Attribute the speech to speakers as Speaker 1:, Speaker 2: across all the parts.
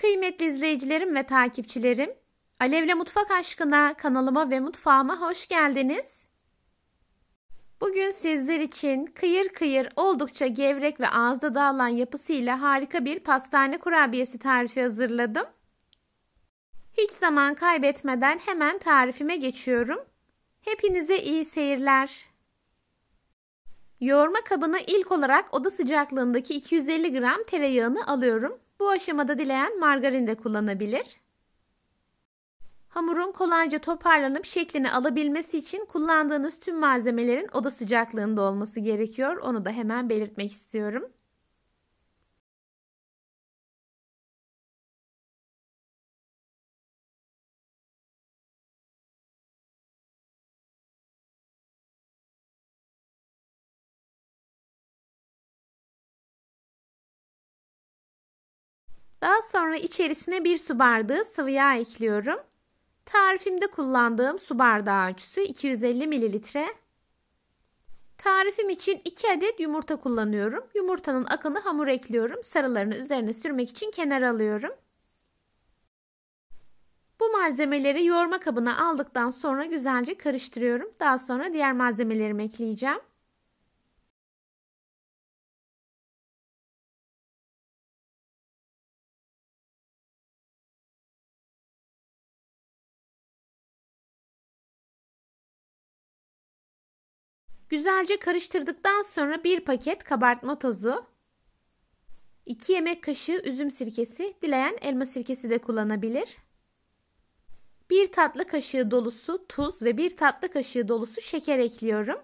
Speaker 1: Kıymetli izleyicilerim ve takipçilerim,
Speaker 2: Alevle Mutfak Aşkına kanalıma ve mutfağıma hoş geldiniz. Bugün sizler için kıyır kıyır oldukça gevrek ve ağızda dağılan yapısıyla harika bir pastane kurabiyesi tarifi hazırladım. Hiç zaman kaybetmeden hemen tarifime geçiyorum. Hepinize iyi seyirler. Yoğurma kabına ilk olarak oda sıcaklığındaki 250 gram tereyağını alıyorum. Bu aşamada dileyen margarin de kullanabilir. Hamurun kolayca toparlanıp şeklini alabilmesi için kullandığınız tüm malzemelerin
Speaker 1: oda sıcaklığında olması gerekiyor. Onu da hemen belirtmek istiyorum. Daha sonra içerisine bir su bardağı sıvı yağ ekliyorum.
Speaker 2: Tarifimde kullandığım su bardağı ölçüsü 250 ml. Tarifim için 2 adet yumurta kullanıyorum. Yumurtanın akını hamur ekliyorum. Sarılarını üzerine sürmek için kenara alıyorum. Bu malzemeleri yoğurma kabına aldıktan sonra güzelce karıştırıyorum. Daha sonra diğer malzemelerimi
Speaker 1: ekleyeceğim. Güzelce karıştırdıktan sonra bir paket kabartma tozu,
Speaker 2: 2 yemek kaşığı üzüm sirkesi, dileyen elma sirkesi de kullanabilir. 1 tatlı kaşığı dolusu tuz ve 1 tatlı kaşığı dolusu şeker ekliyorum.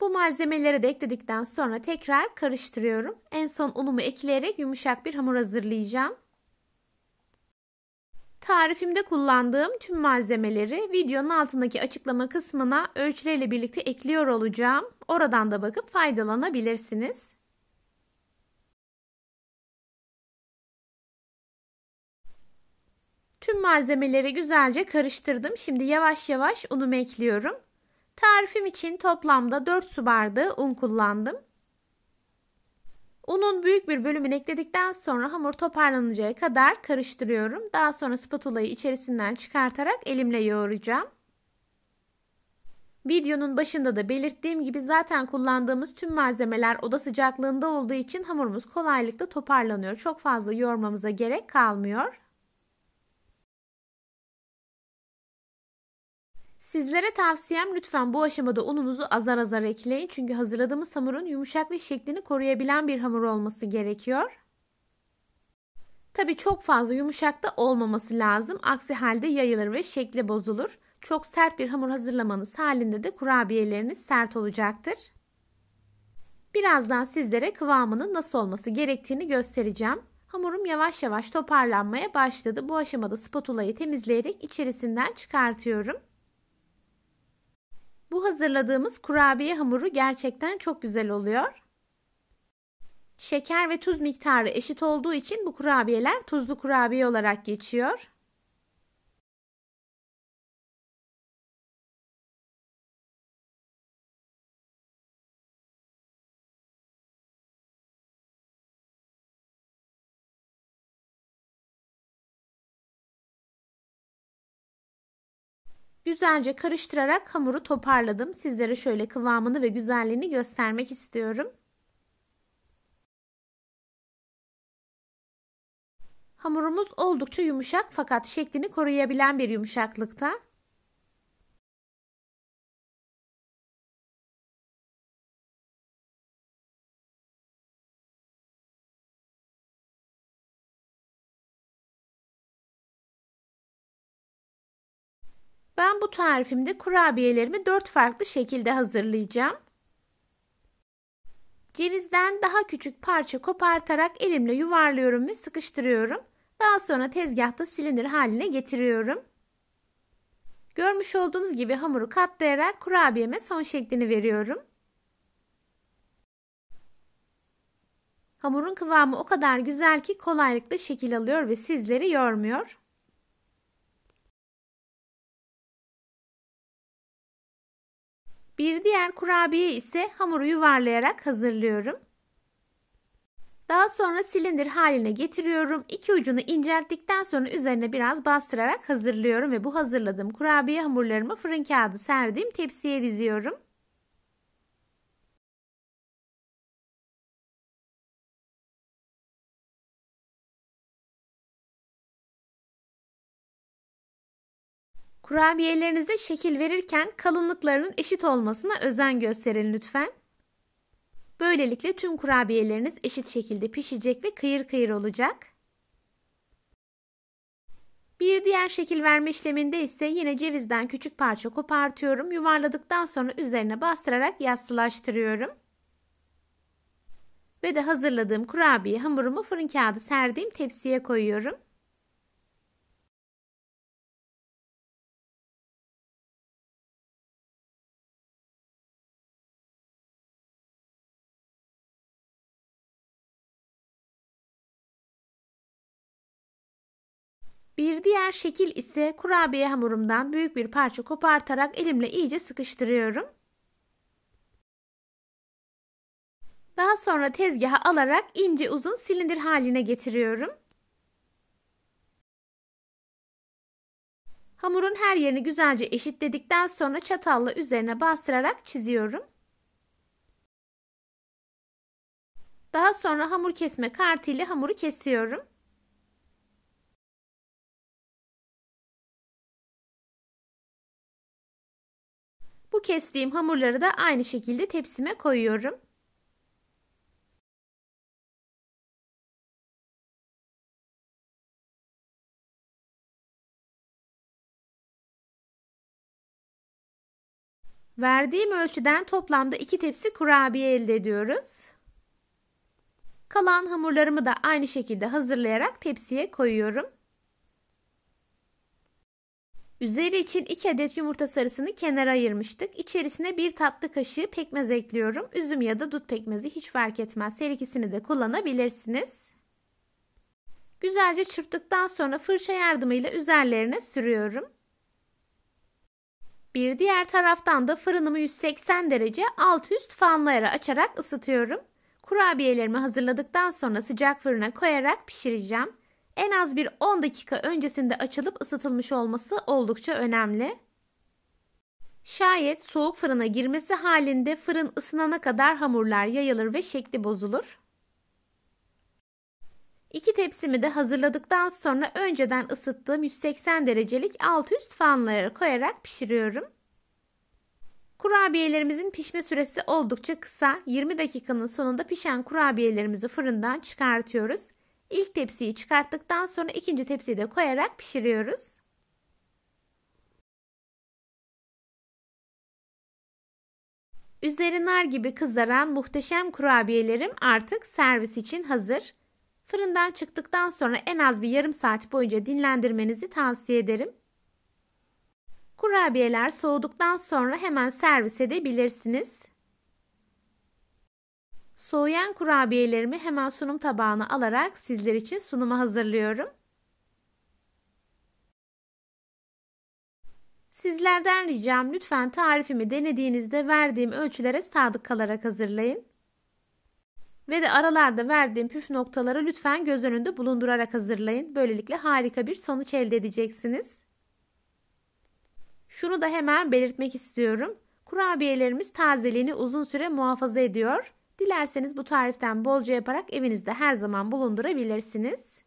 Speaker 2: Bu malzemeleri de ekledikten sonra tekrar karıştırıyorum. En son unumu ekleyerek yumuşak bir hamur hazırlayacağım. Tarifimde kullandığım tüm malzemeleri videonun altındaki açıklama kısmına ölçüleriyle birlikte ekliyor olacağım. Oradan da bakıp faydalanabilirsiniz.
Speaker 1: Tüm malzemeleri güzelce karıştırdım. Şimdi yavaş yavaş unumu ekliyorum.
Speaker 2: Tarifim için toplamda 4 su bardağı un kullandım. Unun büyük bir bölümünü ekledikten sonra hamur toparlanacağı kadar karıştırıyorum. Daha sonra spatulayı içerisinden çıkartarak elimle yoğuracağım. Videonun başında da belirttiğim gibi zaten kullandığımız tüm malzemeler oda sıcaklığında olduğu için hamurumuz kolaylıkla toparlanıyor. Çok fazla yoğurmamıza gerek kalmıyor. Sizlere tavsiyem lütfen bu aşamada ununuzu azar azar ekleyin. Çünkü hazırladığımız hamurun yumuşak ve şeklini koruyabilen bir hamur olması gerekiyor. Tabi çok fazla yumuşak da olmaması lazım. Aksi halde yayılır ve şekli bozulur. Çok sert bir hamur hazırlamanız halinde de kurabiyeleriniz sert olacaktır. Birazdan sizlere kıvamının nasıl olması gerektiğini göstereceğim. Hamurum yavaş yavaş toparlanmaya başladı. Bu aşamada spatulayı temizleyerek içerisinden çıkartıyorum. Bu hazırladığımız kurabiye hamuru gerçekten çok güzel oluyor. Şeker ve tuz miktarı eşit olduğu için bu kurabiyeler tuzlu kurabiye olarak
Speaker 1: geçiyor. Güzelce karıştırarak hamuru
Speaker 2: toparladım. Sizlere şöyle kıvamını ve güzelliğini göstermek istiyorum.
Speaker 1: Hamurumuz oldukça yumuşak fakat şeklini koruyabilen bir yumuşaklıkta. Ben bu tarifimde kurabiyelerimi
Speaker 2: 4 farklı şekilde hazırlayacağım. Cevizden daha küçük parça kopartarak elimle yuvarlıyorum ve sıkıştırıyorum. Daha sonra tezgahta silindir haline getiriyorum. Görmüş olduğunuz gibi hamuru katlayarak kurabiyeme son şeklini veriyorum.
Speaker 1: Hamurun kıvamı o kadar güzel ki kolaylıkla şekil alıyor ve sizleri yormuyor. Bir diğer kurabiye ise hamuru yuvarlayarak hazırlıyorum.
Speaker 2: Daha sonra silindir haline getiriyorum. İki ucunu incelttikten sonra üzerine biraz bastırarak hazırlıyorum ve bu hazırladığım kurabiye hamurlarımı fırın kağıdı serdiğim
Speaker 1: tepsiye diziyorum. Kurabiyelerinize şekil verirken kalınlıklarının
Speaker 2: eşit olmasına özen gösterin lütfen. Böylelikle tüm kurabiyeleriniz eşit şekilde pişecek ve kıyır kıyır olacak. Bir diğer şekil verme işleminde ise yine cevizden küçük parça kopartıyorum. Yuvarladıktan sonra üzerine bastırarak yassılaştırıyorum.
Speaker 1: Ve de hazırladığım kurabiye hamurumu fırın kağıdı serdiğim tepsiye koyuyorum. Bir diğer şekil ise kurabiye hamurumdan büyük bir parça kopartarak elimle iyice
Speaker 2: sıkıştırıyorum. Daha sonra tezgaha alarak ince uzun silindir haline getiriyorum. Hamurun her yerini güzelce eşitledikten sonra çatalla üzerine bastırarak çiziyorum.
Speaker 1: Daha sonra hamur kesme kartı ile hamuru kesiyorum. kestiğim hamurları da aynı şekilde tepsime koyuyorum. Verdiğim ölçüden toplamda 2 tepsi kurabiye elde ediyoruz.
Speaker 2: Kalan hamurlarımı da aynı şekilde hazırlayarak tepsiye koyuyorum. Üzeri için 2 adet yumurta sarısını kenara ayırmıştık. İçerisine 1 tatlı kaşığı pekmez ekliyorum. Üzüm ya da dut pekmezi hiç fark etmez. Her ikisini de kullanabilirsiniz. Güzelce çırptıktan sonra fırça yardımıyla üzerlerine sürüyorum. Bir diğer taraftan da fırınımı 180 derece alt üst fanlara açarak ısıtıyorum. Kurabiyelerimi hazırladıktan sonra sıcak fırına koyarak pişireceğim en az bir 10 dakika öncesinde açılıp ısıtılmış olması oldukça önemli. Şayet soğuk fırına girmesi halinde fırın ısınana kadar hamurlar yayılır ve şekli bozulur. İki tepsimi de hazırladıktan sonra önceden ısıttığım 180 derecelik alt üst fanlara koyarak pişiriyorum. Kurabiyelerimizin pişme süresi oldukça kısa. 20 dakikanın sonunda pişen kurabiyelerimizi fırından çıkartıyoruz. İlk tepsiyi çıkarttıktan sonra ikinci tepsiyi de koyarak
Speaker 1: pişiriyoruz. Üzeri nar gibi kızaran muhteşem kurabiyelerim artık
Speaker 2: servis için hazır. Fırından çıktıktan sonra en az bir yarım saat boyunca dinlendirmenizi tavsiye ederim. Kurabiyeler soğuduktan sonra hemen servis edebilirsiniz. Soğuyan kurabiyelerimi hemen sunum tabağına alarak sizler için sunuma hazırlıyorum. Sizlerden ricam lütfen tarifimi denediğinizde verdiğim ölçülere sadık kalarak hazırlayın. Ve de aralarda verdiğim püf noktaları lütfen göz önünde bulundurarak hazırlayın. Böylelikle harika bir sonuç elde edeceksiniz. Şunu da hemen belirtmek istiyorum. Kurabiyelerimiz tazeliğini uzun süre muhafaza ediyor Dilerseniz bu tariften bolca yaparak evinizde her zaman bulundurabilirsiniz.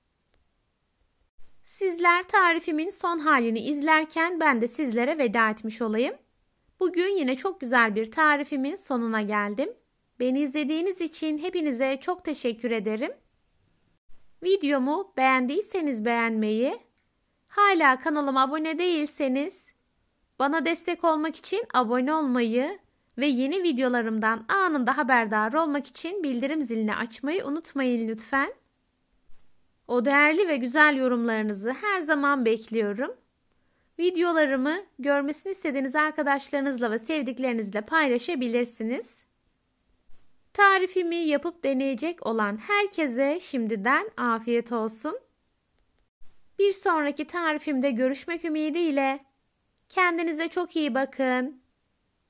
Speaker 2: Sizler tarifimin son halini izlerken ben de sizlere veda etmiş olayım. Bugün yine çok güzel bir tarifimin sonuna geldim. Beni izlediğiniz için hepinize çok teşekkür ederim. Videomu beğendiyseniz beğenmeyi, hala kanalıma abone değilseniz bana destek olmak için abone olmayı ve yeni videolarımdan anında haberdar olmak için bildirim zilini açmayı unutmayın lütfen. O değerli ve güzel yorumlarınızı her zaman bekliyorum. Videolarımı görmesini istediğiniz arkadaşlarınızla ve sevdiklerinizle paylaşabilirsiniz. Tarifimi yapıp deneyecek olan herkese şimdiden afiyet olsun. Bir sonraki tarifimde görüşmek ümidiyle. Kendinize çok iyi bakın.